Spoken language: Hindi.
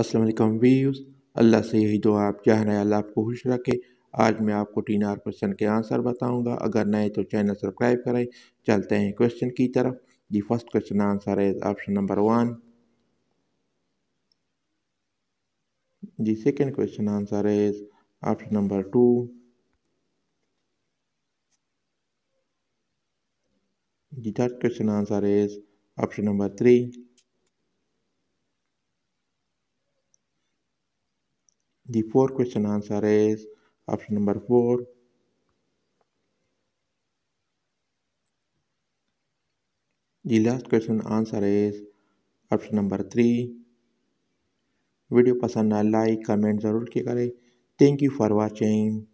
अस्सलाम वालेकुम व्यूज़ अल्लाह से यही दुआ आप चाह रहे हैं अल्लाह आपको खुश रखे आज मैं आपको तीन आर क्वेश्चन के आंसर बताऊंगा अगर नए तो चैनल सब्सक्राइब करें चलते हैं क्वेश्चन की तरफ जी फर्स्ट क्वेश्चन आंसर है ऑप्शन नंबर वन जी सेकेंड क्वेश्चन आंसर है ऑप्शन नंबर टू जी थर्ड क्वेश्चन आंसर है option number three The fourth question answer is option number four. The last question answer is option number three. Video पसंद आए लाइक कमेंट ज़रूर किया करें थैंक यू फॉर वाचिंग